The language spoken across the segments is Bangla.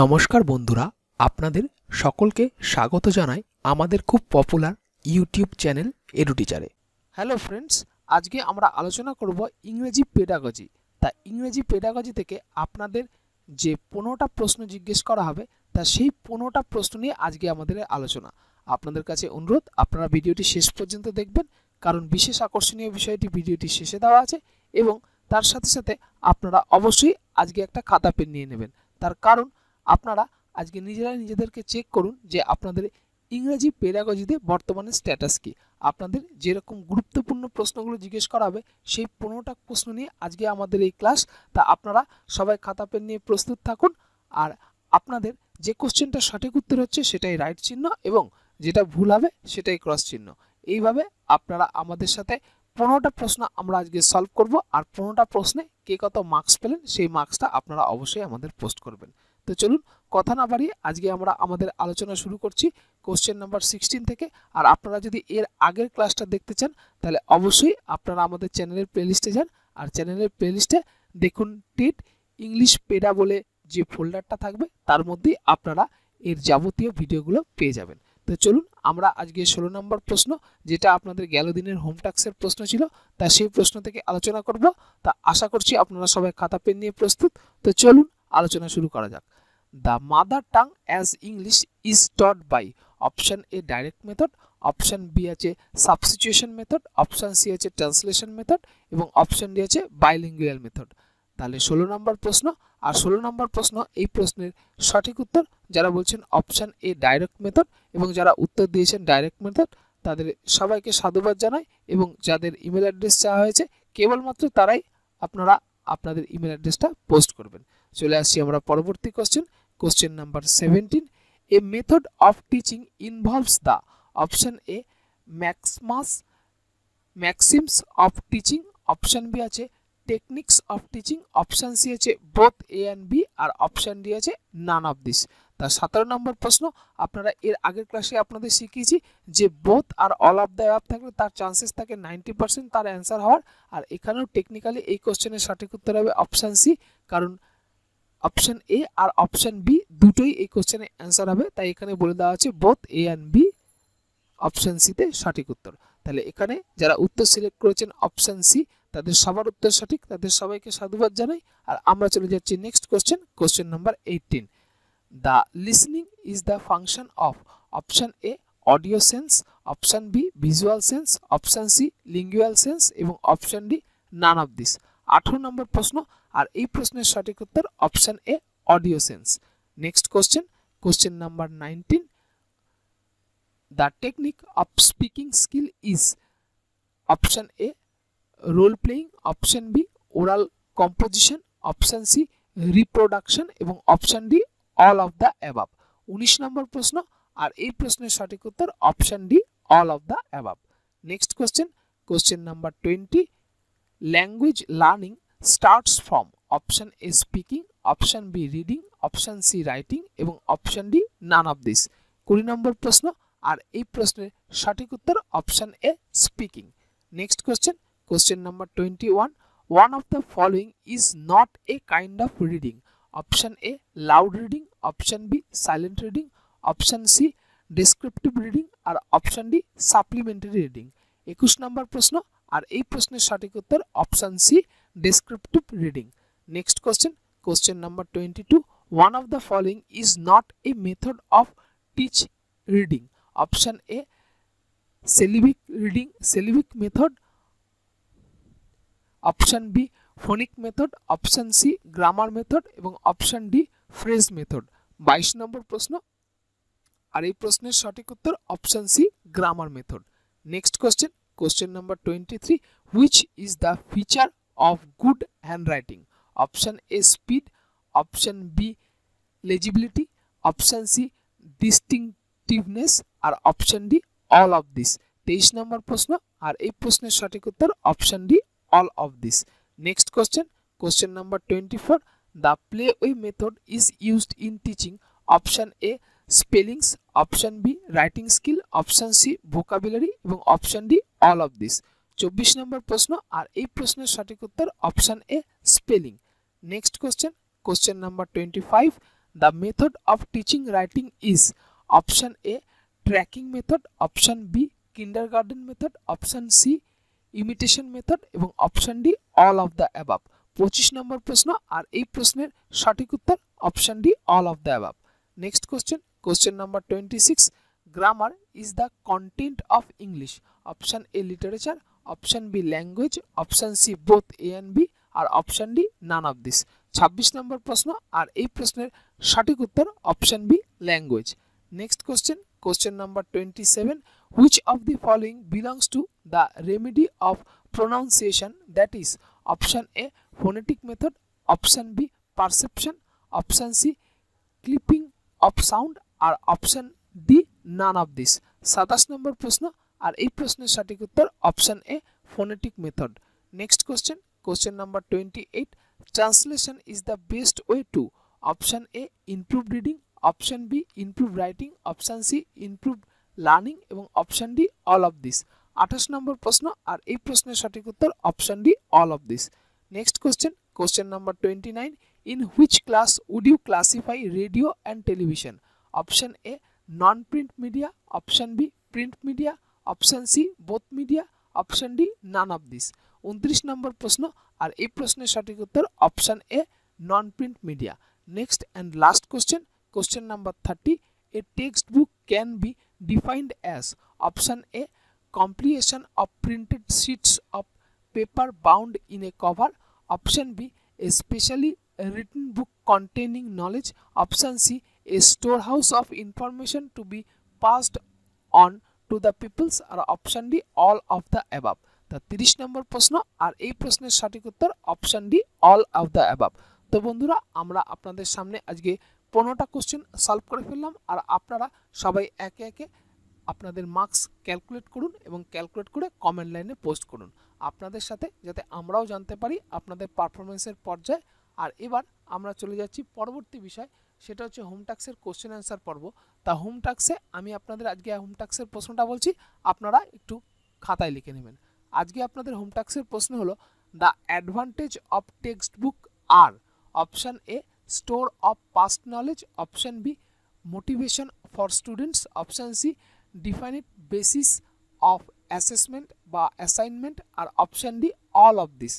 নমস্কার বন্ধুরা আপনাদের সকলকে স্বাগত জানাই আমাদের খুব পপুলার ইউটিউব চ্যানেল এডুটিচারে হ্যালো ফ্রেন্ডস আজকে আমরা আলোচনা করব ইংরেজি পেডাগজি তা ইংরেজি পেডাগজি থেকে আপনাদের যে পনেরোটা প্রশ্ন জিজ্ঞেস করা হবে তা সেই পনেরোটা প্রশ্ন নিয়ে আজকে আমাদের আলোচনা আপনাদের কাছে অনুরোধ আপনারা ভিডিওটি শেষ পর্যন্ত দেখবেন কারণ বিশেষ আকর্ষণীয় বিষয়টি ভিডিওটি শেষে দেওয়া আছে এবং তার সাথে সাথে আপনারা অবশ্যই আজকে একটা খাতা পেন নিয়ে নেবেন তার কারণ আপনারা আজকে নিজেরা নিজেদেরকে চেক করুন যে আপনাদের ইংরেজি পেডাগজিতে বর্তমানে স্ট্যাটাস কি আপনাদের যেরকম গুরুত্বপূর্ণ প্রশ্নগুলো জিজ্ঞেস করা হবে সেই পনেরোটা প্রশ্ন নিয়ে আজকে আমাদের এই ক্লাস তা আপনারা সবাই খাতা পেন নিয়ে প্রস্তুত থাকুন আর আপনাদের যে কোশ্চেনটা সঠিক উত্তর হচ্ছে সেটাই রাইট চিহ্ন এবং যেটা ভুল হবে সেটাই ক্রস চিহ্ন এইভাবে আপনারা আমাদের সাথে পনেরোটা প্রশ্ন আমরা আজকে সলভ করব আর পনেরোটা প্রশ্নে কে কত মার্কস পেলেন সেই মার্কসটা আপনারা অবশ্যই আমাদের পোস্ট করবেন তো চলুন কথা না বাড়িয়ে আজকে আমরা আমাদের আলোচনা শুরু করছি কোশ্চেন নাম্বার সিক্সটিন থেকে আর আপনারা যদি এর আগের ক্লাসটা দেখতে চান তাহলে অবশ্যই আপনারা আমাদের চ্যানেলের প্লেলিস্টে যান আর চ্যানেলের প্লেলিস্টে দেখুন টিট ইংলিশ পেডা বলে যে ফোল্ডারটা থাকবে তার মধ্যেই আপনারা এর যাবতীয় ভিডিওগুলো পেয়ে যাবেন তো চলুন আমরা আজকে ষোলো নম্বর প্রশ্ন যেটা আপনাদের গেল দিনের হোমটাক্সের প্রশ্ন ছিল তা সেই প্রশ্ন থেকে আলোচনা করব তা আশা করছি আপনারা সবাই খাতা পেন নিয়ে প্রস্তুত তো চলুন আলোচনা শুরু করা যাক The mother tongue as English is taught by option A direct method option B আছে সাবস্টিটিউশন মেথড অপশন সি আছে ট্রান্সলেশন মেথড এবং অপশন ডি আছে বাইলিঙ্গুয়াল মেথড তাহলে ষোলো নম্বর প্রশ্ন আর ষোলো নম্বর প্রশ্ন এই প্রশ্নের সঠিক উত্তর যারা বলছেন অপশান এ ডাইরেক্ট মেথড এবং যারা উত্তর দিয়েছেন ডাইরেক্ট মেথড তাদের সবাইকে সাধুবাদ জানাই এবং যাদের ইমেল অ্যাড্রেস চাওয়া হয়েছে কেবলমাত্র তারাই আপনারা আপনাদের ইমেল অ্যাড্রেসটা পোস্ট করবেন চলে আসছি আমরা পরবর্তী question Question number 17. A method of teaching involves the option A maxims maxims of teaching option B আছে techniques of teaching option C আছে বোথ এ অ্যান্ড বি আর অপশান ডি আছে নান অফ দিস তার সতেরো নম্বর প্রশ্ন আপনারা এর আগের ক্লাসে আপনাদের শিখিয়েছি যে বোথ আর অল অফ দ্য অ্যাপ থাকলে তার চান্সেস থাকে নাইনটি পার্সেন্ট তার অ্যান্সার হওয়ার আর এখানেও টেকনিক্যালি এই কোশ্চেনের সঠিক উত্তর হবে অপশান সি কারণ অপশন এ আর অপশন বি দুটোই এই কোশ্চেনে অ্যান্সার হবে তাই এখানে বলে দেওয়া আছে both A and B option সিতে সঠিক উত্তর তাহলে এখানে যারা উত্তর সিলেক্ট করেছেন অপশন সি তাদের সবার উত্তর সঠিক তাদের সবাইকে সাধুবাদ জানাই আর আমরা চলে যাচ্ছি next question question number eighteen the listening is the function of option A audio sense option B visual sense option C lingual sense এবং option D none of this 8 নম্বর প্রশ্ন আর এই প্রশ্নের সঠিক উত্তর option A audio sense next question question number 19 the technique of speaking skill is option A role playing option B oral composition option C reproduction এবং option D all of the above 19 নম্বর প্রশ্ন আর এই প্রশ্নের সঠিক উত্তর option D all of the above next question question number 20 language learning starts from option A speaking option B reading option C writing এবং option D none of this কুড়ি নম্বর প্রশ্ন আর এই প্রশ্নের সঠিক উত্তর option A speaking next question question number twenty one one of the following is not a kind of reading option A loud reading option B silent reading option C descriptive reading আর অপশন ডি সাপ্লিমেন্টারি রিডিং একুশ নম্বর প্রশ্ন আর এই প্রশ্নের সঠিক উত্তর option C descriptive reading next question question number twenty two one of the following is not a method of teach reading option A syllabic reading syllabic method option B phonic method option C grammar method এবং অপশান ডি ফ্রেজ মেথড বাইশ নম্বর প্রশ্ন আর এই প্রশ্নের সঠিক উত্তর option C grammar method next question question number 23 which is the feature of good handwriting option a speed option b legibility option c distinctiveness আর option D all of this তেইশ নম্বর প্রশ্ন আর এই প্রশ্নের সঠিক উত্তর option D all of this next question question number twenty four the play way method is used in teaching option A spellings option B writing skill option C vocabulary এবং option D all of this চব্বিশ নম্বর প্রশ্ন আর এই প্রশ্নের সঠিক উত্তর option A spelling next question question number twenty five the method of teaching writing is option A tracking method option B kindergarten method option C imitation method এবং option D all of the above পঁচিশ নম্বর প্রশ্ন আর এই প্রশ্নের সঠিক উত্তর option D all of the above next question question number twenty six grammar is the content of English option A literature option B language option C both A and B और option D none of this छब्बीस नम्बर प्रश्न और ये प्रश्न सठिक उत्तर option B language next question question number twenty seven which of the following belongs to the remedy of pronunciation that is option A phonetic method option B perception option C clipping of sound আর option D none of this 27 নম্বর প্রশ্ন আর এই প্রশ্নের সঠিক উত্তর option A phonetic method next question question number 28 translation is the best way two option A improve reading option B improve writing option C improve learning এবং option D all of this 28 নম্বর প্রশ্ন আর এই প্রশ্নের সঠিক উত্তর option D all of this next question question number 29 in which class would you classify radio and television option A non print media option B print media option C both media option D none of this उन्त्रिस नंबर प्रश्न और ये प्रश्न सठिक उत्तर option A non print media next and last question question number thirty a textbook can be defined as option A compilation of printed sheets of paper bound in a cover option B a specially written book containing knowledge option C a storehouse of information to be passed on to the peoples আর option D all of the above তা তিরিশ নম্বর প্রশ্ন আর এই প্রশ্নের সঠিক উত্তর option D all of the above তো বন্ধুরা আমরা আপনাদের সামনে আজকে পনেরোটা কোশ্চেন সলভ করে ফেললাম আর আপনারা সবাই একে একে আপনাদের মার্কস ক্যালকুলেট করুন এবং ক্যালকুলেট করে কমেন্ট লাইনে পোস্ট করুন আপনাদের সাথে যাতে আমরাও জানতে পারি আপনাদের পারফরমেন্সের পর্যায়ে আর এবার আমরা চলে যাচ্ছি পরবর্তী বিষয় সেটা হচ্ছে হোমটাক্সের কোশ্চেন অ্যান্সার পর্ব তা হোমটাক্সে আমি আপনাদের আজকে হোমটাক্সের প্রশ্নটা বলছি আপনারা একটু খাতায় লিখে নেবেন আজকে আপনাদের হোমটাক্সের প্রশ্ন হলো the advantage of textbook আর option A store of past knowledge option B motivation for students option C definite basis of assessment বা অ্যাসাইনমেন্ট আর option D all of this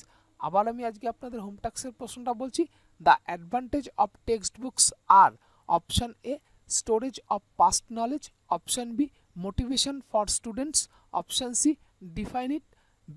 আবার আমি আজকে আপনাদের হোমটাক্সের প্রশ্নটা বলছি The advantage of textbooks are option A storage of past knowledge, option B motivation for students, option C define it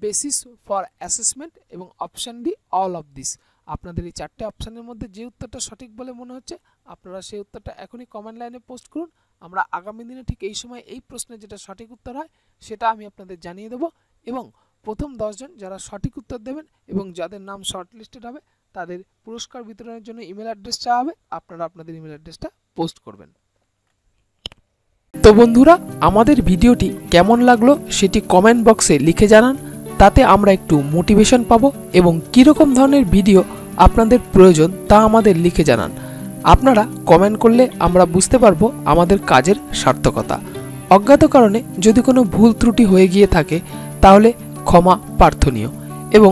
basis for assessment এবং option D all of this আপনাদের এই চারটে অপশানের মধ্যে যে উত্তরটা সঠিক বলে মনে হচ্ছে আপনারা সেই উত্তরটা এখনই কমেন্ট লাইনে পোস্ট করুন আমরা আগামী দিনে ঠিক এই সময় এই প্রশ্নে যেটা সঠিক উত্তর হয় সেটা আমি আপনাদের জানিয়ে দেব এবং প্রথম দশজন যারা সঠিক উত্তর দেবেন এবং যাদের নাম শর্ট লিস্টেড হবে তাদের পুরস্কার বিতরণের জন্য ইমেল অ্যাড্রেস চাওয়া হবে আপনারা আপনাদের ইমেল অ্যাড্রেসটা পোস্ট করবেন তো বন্ধুরা আমাদের ভিডিওটি কেমন লাগলো সেটি কমেন্ট বক্সে লিখে জানান তাতে আমরা একটু মোটিভেশন পাব এবং কীরকম ধরনের ভিডিও আপনাদের প্রয়োজন তা আমাদের লিখে জানান আপনারা কমেন্ট করলে আমরা বুঝতে পারবো আমাদের কাজের সার্থকতা অজ্ঞাত কারণে যদি কোনো ভুল ত্রুটি হয়ে গিয়ে থাকে তাহলে ক্ষমা প্রার্থনীয় এবং